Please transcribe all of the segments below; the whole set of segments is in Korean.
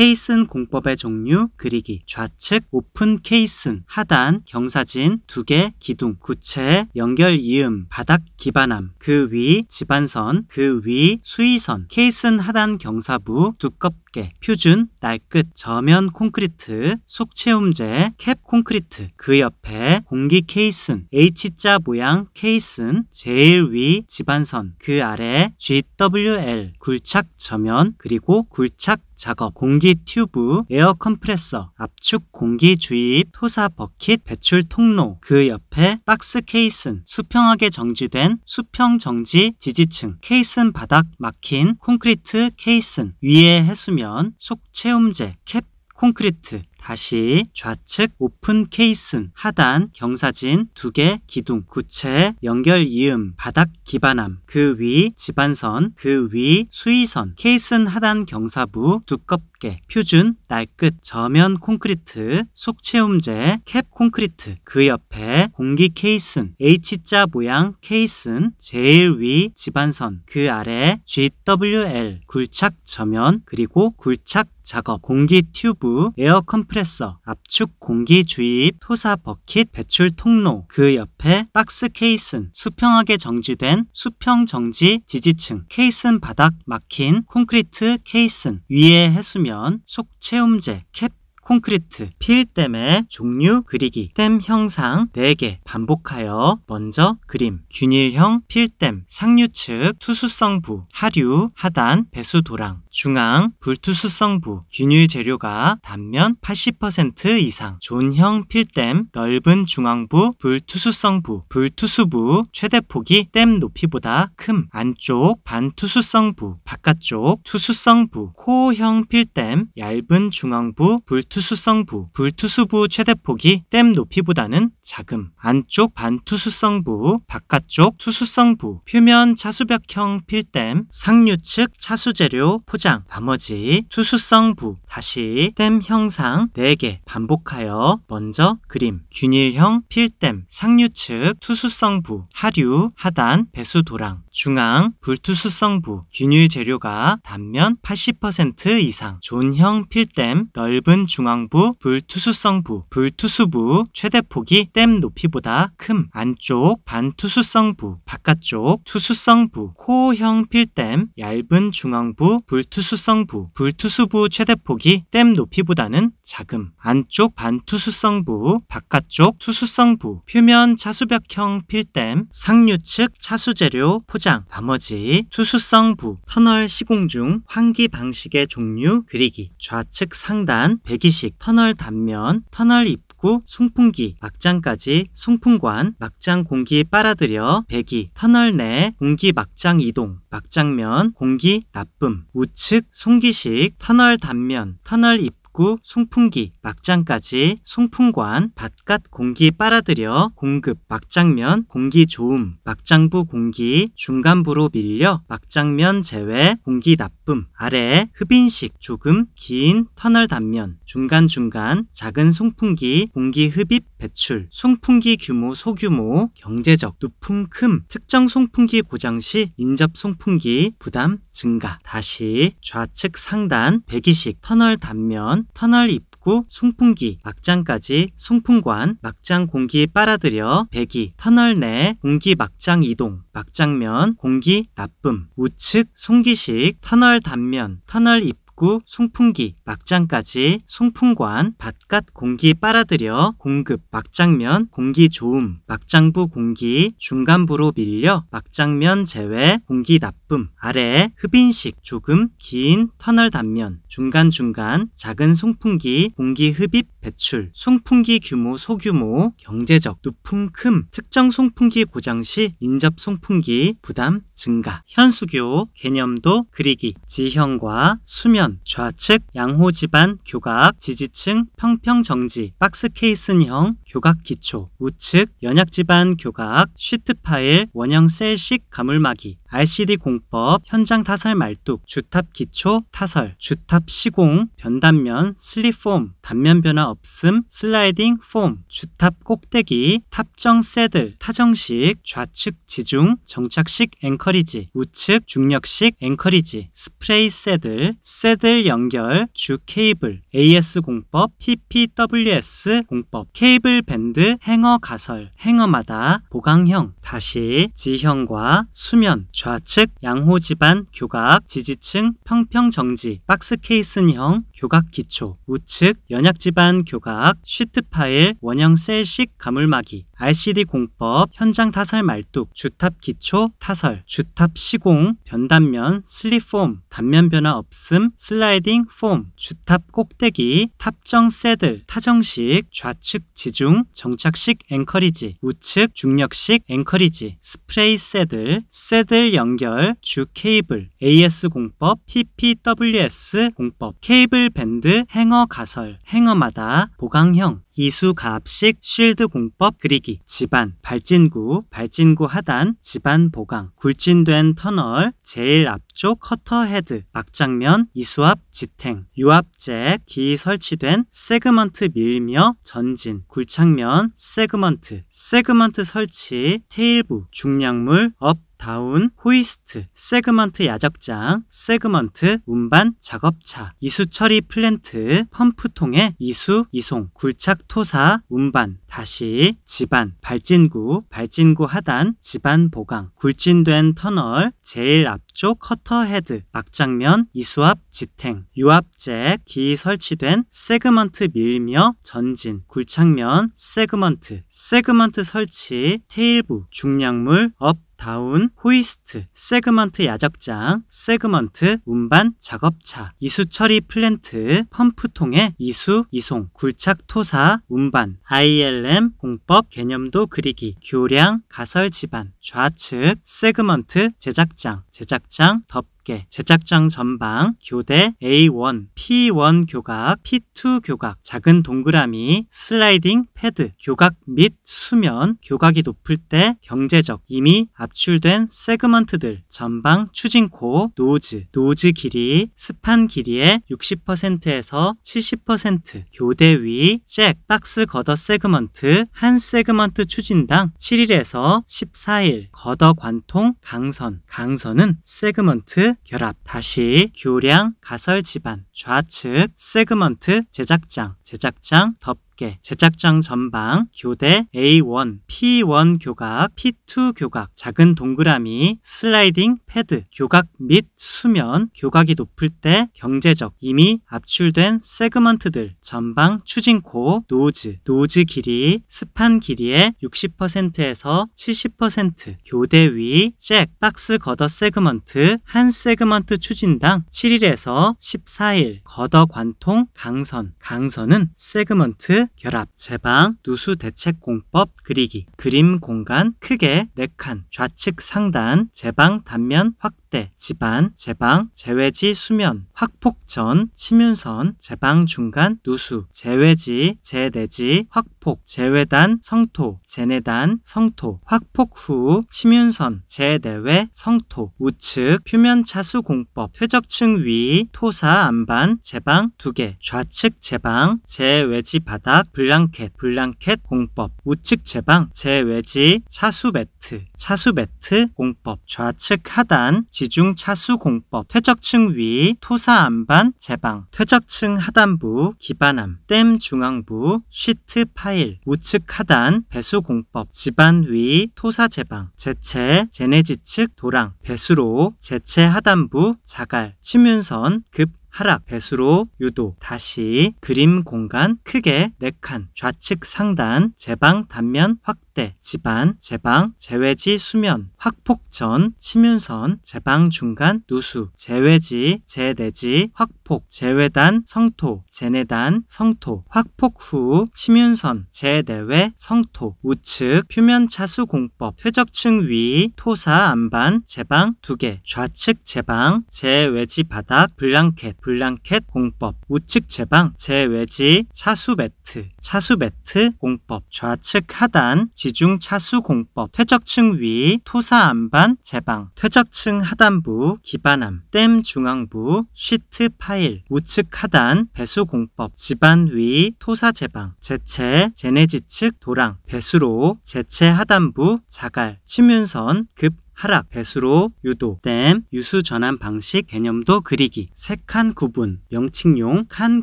케이슨 공법의 종류 그리기 좌측 오픈 케이슨 하단 경사진 두 개 기둥 구체 연결 이음 바닥 기반함 그위 지반선 그 위 수위선 케이슨 하단 경사부 두껍게 표준 날끝 저면 콘크리트 속체음제캡 콘크리트 그 옆에 공기 케이슨 H자 모양 케이슨 제일 위 지반선 그 아래 GWL 굴착 저면 그리고 굴착 작업, 공기 튜브, 에어 컴프레서, 압축 공기 주입, 토사 버킷, 배출 통로, 그 옆에 박스 케이슨, 수평하게 정지된 수평 정지 지지층, 케이슨 바닥 막힌 콘크리트 케이슨, 위에 해수면, 속 채움제, 캡 콘크리트, 다시 좌측 오픈 케이슨 하단 경사진 두 개 기둥 구체 연결 이음 바닥 기반함 그위 지반선 그 위 수위선 케이슨 하단 경사부 두껍게 표준 날끝 저면 콘크리트 속채움재 캡 콘크리트 그 옆에 공기 케이슨 H자 모양 케이슨 제일 위 지반선 그 아래 GWL 굴착 저면 그리고 굴착 작업 공기 튜브 에어 컴 컴프레서, 압축 공기 주입, 토사 버킷, 배출 통로, 그 옆에 박스 케이슨, 수평하게 정지된 수평 정지 지지층, 케이슨 바닥 막힌 콘크리트 케이슨, 위에 해수면, 속체움제캡 콘크리트, 필땜의 종류 그리기, 땜 형상 4개 반복하여 먼저 그림, 균일형 필땜 상류 측, 투수성부, 하류, 하단, 배수 도랑, 중앙 불투수성부 균일 재료가 단면 80% 이상 존형 필땜 넓은 중앙부 불투수성부 불투수부 최대 폭이 땜 높이보다 큼 안쪽 반투수성부 바깥쪽 투수성부 코형 필땜 얇은 중앙부 불투수성부 불투수부 최대 폭이 땜 높이보다는 작음 안쪽 반투수성부 바깥쪽 투수성부 표면 차수벽형 필땜 상류측 차수재료 포 포장, 나머지 투수성부, 다시 땜 형상 4개 반복하여 먼저 그림, 균일형 필땜 상류측 투수성부, 하류, 하단, 배수도랑, 중앙 불투수성부 균일 재료가 단면 80% 이상 존형 필땜 넓은 중앙부 불투수성부 불투수부 최대 폭이 땜 높이보다 큼 안쪽 반투수성부 바깥쪽 투수성부 코형 필땜 얇은 중앙부 불투수성부 불투수부 최대 폭이 땜 높이보다는 자금, 안쪽 반투수성부, 바깥쪽 투수성부, 표면 차수벽형 필댐, 상류측 차수재료 포장, 나머지 투수성부, 터널 시공 중 환기 방식의 종류 그리기, 좌측 상단, 배기식, 터널 단면, 터널 입 송풍기, 막장까지 송풍관, 막장 공기 빨아들여 배기, 터널 내 공기 막장 이동, 막장면, 공기 나쁨, 우측 송기식, 터널 단면, 터널 입구 입구, 그 송풍기, 막장까지 송풍관, 바깥 공기 빨아들여 공급, 막장면, 공기 좋음 막장부 공기, 중간부로 밀려 막장면 제외, 공기 나쁨, 아래 흡인식, 조금 긴 터널 단면, 중간중간 작은 송풍기, 공기 흡입, 배출, 송풍기 규모, 소규모, 경제적, 높음, 큼, 특정 송풍기 고장 시 인접 송풍기 부담 증가, 다시 좌측 상단 배기식 터널 단면 터널 입구, 송풍기, 막장까지 송풍관, 막장 공기 빨아들여 배기, 터널 내 공기 막장 이동, 막장면, 공기 납품, 우측 송기식, 터널 단면, 터널 입구, 입구, 그 송풍기, 막장까지 송풍관, 바깥 공기 빨아들여 공급, 막장면, 공기 좋음, 막장부 공기, 중간부로 밀려 막장면 제외, 공기 나쁨, 아래 흡인식, 조금 긴 터널 단면, 중간중간 작은 송풍기, 공기 흡입, 배출, 송풍기 규모, 소규모, 경제적, 높품큼 특정 송풍기 고장 시 인접 송풍기 부담 증가, 현수교, 개념도 그리기, 지형과 수면, 좌측, 양호 지반, 교각, 지지층, 평평 정지, 박스 케이슨형, 교각 기초, 우측, 연약 지반 교각, 쉬트 파일, 원형 셀식 가물막이 RCD 공법, 현장 타설 말뚝, 주탑 기초, 타설, 주탑 시공, 변단면, 슬립폼, 단면 변화 없음, 슬라이딩 폼, 주탑 꼭대기, 탑정 새들, 타정식, 좌측 지중, 정착식 앵커리지, 우측 중력식 앵커리지, 스프레이 새들, 새들 연결, 주 케이블, AS 공법, PPWS 공법, 케이블 밴드, 행어 가설, 행어마다 보강형, 다시 지형과 수면, 좌측 양호지반 교각 지지층 평평정지 박스케이슨형 교각 기초, 우측, 연약지반 교각, 슈트 파일, 원형 셀식 가물마기, RCD 공법, 현장 타설 말뚝, 주탑 기초, 타설, 주탑 시공, 변단면, 슬립폼, 단면 변화 없음, 슬라이딩 폼, 주탑 꼭대기, 탑정 새들, 타정식, 좌측 지중, 정착식 앵커리지, 우측 중력식 앵커리지, 스프레이 새들, 새들 연결, 주 케이블, AS 공법, PPWS 공법, 케이블 밴드 행어 가설, 행어마다 보강형, 이수가압식, 쉴드 공법 그리기, 지반, 발진구, 발진구 하단, 지반 보강, 굴진된 터널, 제일 앞쪽 커터 헤드, 막장면, 이수압 지탱, 유압잭, 기 설치된 세그먼트 밀며 전진, 굴착면, 세그먼트, 세그먼트 설치, 테일부, 중량물, 업 다운, 호이스트, 세그먼트 야적장, 세그먼트, 운반, 작업차, 이수처리 플랜트, 펌프통에 이수, 이송, 굴착 토사, 운반, 다시, 집안, 발진구, 발진구 하단, 집안 보강, 굴진된 터널, 제일 앞쪽 커터 헤드, 막장면, 이수압 지탱, 유압잭, 기 설치된 세그먼트 밀며 전진, 굴착면, 세그먼트, 세그먼트 설치, 테일부, 중량물, 업, 다운, 호이스트, 세그먼트 야적장, 세그먼트, 운반, 작업차, 이수 처리 플랜트, 펌프통에 이수, 이송, 굴착 토사, 운반, ILM, 공법, 개념도 그리기, 교량, 가설 지반, 좌측, 세그먼트, 제작 제작장, 제작장, 덮 쉽게 제작장 전방, 교대, A1, P1 교각, P2 교각, 작은 동그라미, 슬라이딩 패드, 교각 및 수면, 교각이 높을 때 경제적, 이미 압출된 세그먼트들, 전방, 추진코, 노즈, 노즈 길이, 스판 길이의 60%에서 70%, 교대 위, 잭, 박스 걷어 세그먼트, 한 세그먼트 추진당 7일에서 14일, 걷어 관통, 강선, 강선은 세그먼트 결합, 다시, 교량, 가설 집안, 좌측, 세그먼트, 제작장, 제작장, 덮 학계, 제작장 전방, 교대, A1, P1 교각, P2 교각, 작은 동그라미, 슬라이딩 패드, 교각 및 수면, 교각이 높을 때 경제적, 이미 압출된 세그먼트들, 전방, 추진코, 노즈, 노즈 길이, 스판 길이의 60%에서 70%, 교대 위, 잭, 박스 걷어 세그먼트, 한 세그먼트 추진당 7일에서 14일, 걷어 관통, 강선, 강선은 세그먼트 결합, 제방, 누수 대책 공법 그리기, 그림 공간 크게 4칸, 좌측 상단, 제방 단면 확대 학대, 집안, 제방, 재외지 수면, 확폭전, 치윤선, 제방 중간, 누수, 재외지, 재내지, 확폭, 재외단, 성토, 재내단, 성토, 확폭 후, 치윤선, 재내외, 성토, 우측, 표면 차수 공법, 퇴적층 위, 토사 안반, 제방 두 개 좌측 제방, 재외지 바닥, 블랑켓, 블랑켓 공법, 우측 제방, 재외지, 차수 매트, 차수 매트 공법, 좌측 하단, 지중 차수공법, 퇴적층 위, 토사안반, 제방, 퇴적층 하단부, 기반암, 댐 중앙부, 쉬트 파일, 우측 하단, 배수공법, 지반 위, 토사 제방, 재채 제네지측, 도랑, 배수로, 재채 하단부, 자갈, 침윤선, 급 하락, 배수로, 유도, 다시, 그림 공간, 크게, 4칸, 좌측 상단, 제방, 단면, 확대, 침대, 네, 집안, 제방, 재외지 수면, 확폭전, 치면선 제방 중간, 누수, 재외지, 재내지, 확폭, 재외단, 성토, 재내단, 성토, 확폭 후, 치면선 재내외, 성토, 우측, 표면 차수 공법, 퇴적층 위, 토사 안반, 제방 두개 좌측 제방, 재외지 바닥, 블랑켓, 블랑켓 공법, 우측 제방, 재외지, 차수 매트, 차수 매트 공법, 좌측 하단, 지 지중 차수 공법, 퇴적층 위, 토사 안반, 제방, 퇴적층 하단부, 기반암, 댐 중앙부, 쉬트 파일, 우측 하단, 배수 공법, 지반 위, 토사 제방, 제채 제네지측, 도랑, 배수로, 제채 하단부, 자갈, 침윤선 급, 하락, 배수로, 유도, 댐, 유수 전환 방식, 개념도 그리기, 세칸 구분, 명칭용, 칸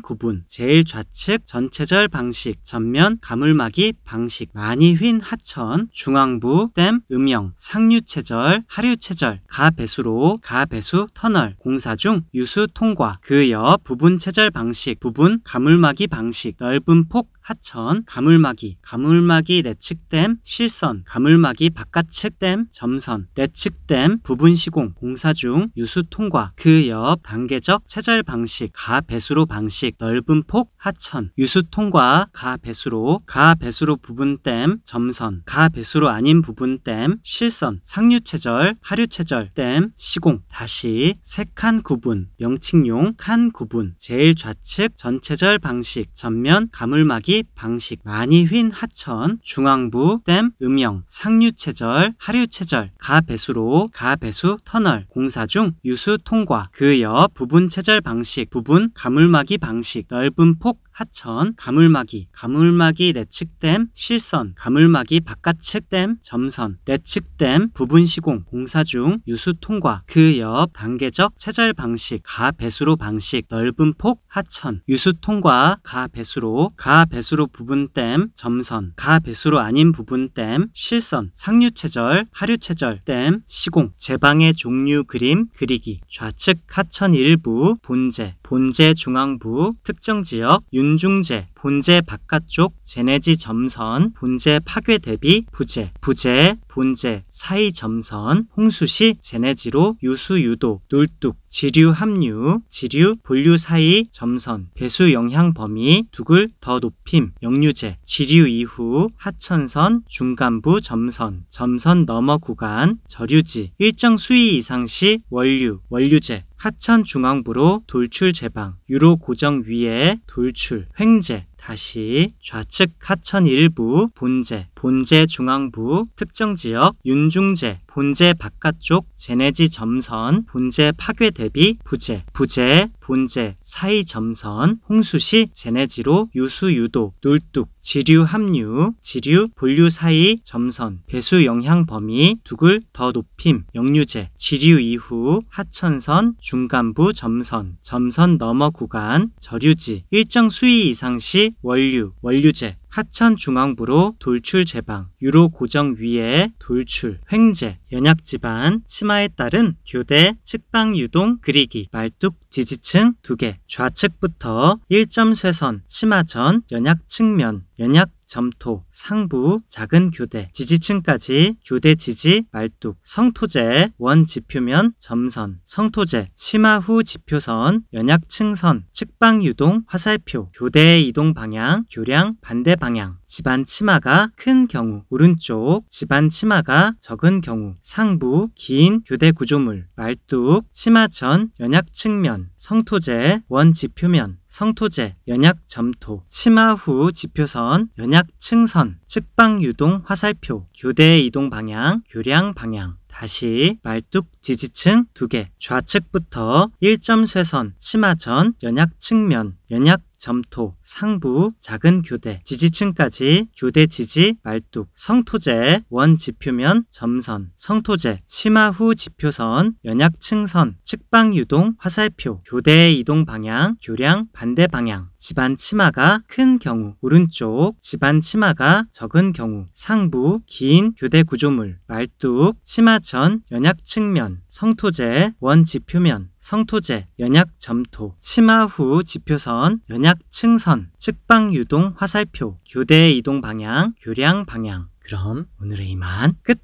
구분, 제일 좌측, 전체절 방식, 전면, 가물막이 방식, 많이 휜 하천, 중앙부, 댐, 음영, 상류체절, 하류체절, 가배수로, 가배수, 터널, 공사 중, 유수 통과, 그 옆, 부분 체절 방식, 부분, 가물막이 방식, 넓은 폭, 하천, 가물막이, 가물막이 내측댐, 실선, 가물막이 바깥측댐, 점선, 내측댐, 부분 시공, 공사 중, 유수 통과, 그 옆 단계적 체절 방식, 가 배수로 방식, 넓은 폭, 하천, 유수 통과, 가 배수로, 가 배수로 부분댐, 점선, 가 배수로 아닌 부분댐, 실선, 상류 체절, 하류 체절, 댐, 시공, 다시 세칸 구분, 명칭용 칸 구분, 제일 좌측 전체절 방식, 전면 가물막이 방식 많이 휜 하천, 중앙부, 댐, 음영, 상류체절, 하류체절, 가배수로, 가배수, 터널, 공사 중 유수 통과, 그옆 부분체절 방식, 부분 가물막이 방식, 넓은 폭 하천, 가물막이, 가물막이 내측댐, 실선, 가물막이 바깥측댐, 점선, 내측댐, 부분 시공, 공사 중, 유수 통과, 그 옆 단계적 체절 방식, 가 배수로 방식, 넓은 폭, 하천, 유수 통과, 가 배수로, 가 배수로 부분댐, 점선, 가 배수로 아닌 부분댐, 실선, 상류 체절, 하류 체절, 댐, 시공, 제방의 종류 그림, 그리기, 좌측 하천 일부, 본재, 본재 중앙부, 특정 지역, 윤 금중제 본재 바깥쪽 제네지 점선, 본재 파괴 대비 부재부재본재 사이 점선, 홍수시 제네지로 유수 유도, 놀뚝, 지류 합류, 지류 본류 사이 점선, 배수 영향 범위, 두글 더 높임, 역류제, 지류 이후 하천선, 중간부 점선, 점선 너머 구간, 저류지, 일정 수위 이상 시 원류, 원류제, 하천 중앙부로 돌출 제방, 유로 고정 위에 돌출, 횡재, 다시 좌측 하천 일부 본제, 본제 중앙부, 특정 지역, 윤중재 본재 바깥쪽 제네지 점선, 본재 파괴 대비 부재부재본재 사이 점선, 홍수시 제네지로 유수 유도, 놀뚝, 지류 합류, 지류 본류 사이 점선, 배수 영향 범위, 두글 더 높임, 역류제, 지류 이후 하천선, 중간부 점선, 점선 너머 구간, 저류지, 일정 수위 이상 시 원류, 원류제, 하천중앙부로 돌출 제방, 유로 고정 위에 돌출, 횡재, 연약 지반, 치마에 따른 교대, 측방 유동, 그리기, 말뚝 지지층 2개, 좌측부터 1점 쇄선, 치마전, 연약 측면, 연약 점토, 상부, 작은 교대, 지지층까지 교대 지지, 말뚝, 성토제, 원 지표면, 점선, 성토제, 치마 후 지표선, 연약층선, 측방 유동, 화살표, 교대의 이동 방향, 교량, 반대 방향, 집안 치마가 큰 경우, 오른쪽, 집안 치마가 적은 경우, 상부, 긴, 교대 구조물, 말뚝, 치마천, 연약층면 성토제, 원 지표면, 성토제, 연약 점토, 치마 후 지표선, 연약 층선, 측방 유동 화살표, 교대 이동 방향, 교량 방향. 다시 말뚝 지지층 2개, 좌측부터 1점 쇄선, 치마전, 연약 측면, 연약 점토, 상부, 작은 교대, 지지층까지 교대 지지, 말뚝, 성토제, 원 지표면, 점선, 성토제, 치마 후 지표선, 연약층선, 측방 유동, 화살표, 교대의 이동 방향, 교량, 반대 방향, 집안 치마가 큰 경우, 오른쪽, 집안 치마가 적은 경우, 상부, 긴, 교대 구조물, 말뚝, 치마천, 연약층면 성토제, 원 지표면, 성토제, 연약 점토, 치마 후 지표선, 연약 층선, 측방 유동 화살표, 교대 이동 방향, 교량 방향. 그럼 오늘의 이만 끝!